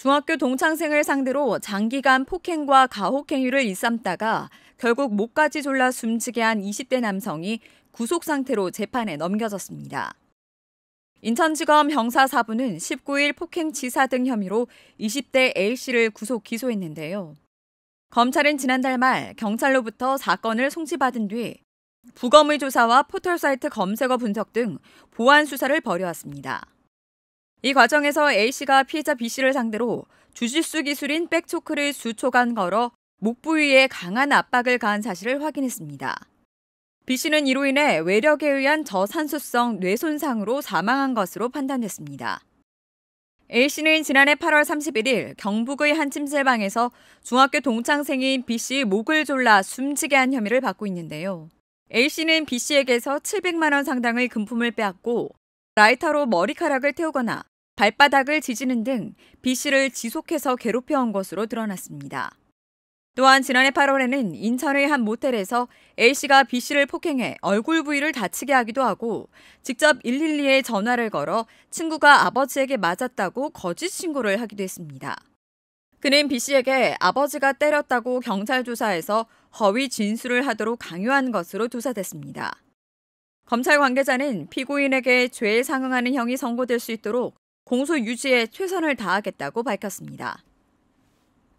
중학교 동창생을 상대로 장기간 폭행과 가혹행위를 일삼다가 결국 목까지 졸라 숨지게 한 20대 남성이 구속 상태로 재판에 넘겨졌습니다. 인천지검 형사 4부는 19일 폭행치사 등 혐의로 20대 A씨를 구속 기소했는데요. 검찰은 지난달 말 경찰로부터 사건을 송치받은 뒤 부검의 조사와 포털사이트 검색어 분석 등 보안 수사를 벌여왔습니다. 이 과정에서 A씨가 피해자 B씨를 상대로 주짓수 기술인 백초크를 수초간 걸어 목 부위에 강한 압박을 가한 사실을 확인했습니다. B씨는 이로 인해 외력에 의한 저산수성 뇌손상으로 사망한 것으로 판단됐습니다. A씨는 지난해 8월 31일 경북의 한 찜질방에서 중학교 동창생인 B씨 목을 졸라 숨지게 한 혐의를 받고 있는데요. A씨는 B씨에게서 700만 원 상당의 금품을 빼앗고 라이터로 머리카락을 태우거나 발바닥을 지지는 등 B 씨를 지속해서 괴롭혀온 것으로 드러났습니다. 또한 지난해 8월에는 인천의 한 모텔에서 A 씨가 B 씨를 폭행해 얼굴 부위를 다치게 하기도 하고 직접 112에 전화를 걸어 친구가 아버지에게 맞았다고 거짓 신고를 하기도 했습니다. 그는 B 씨에게 아버지가 때렸다고 경찰 조사에서 허위 진술을 하도록 강요한 것으로 조사됐습니다. 검찰 관계자는 피고인에게 죄에 상응하는 형이 선고될 수 있도록 공소 유지에 최선을 다하겠다고 밝혔습니다.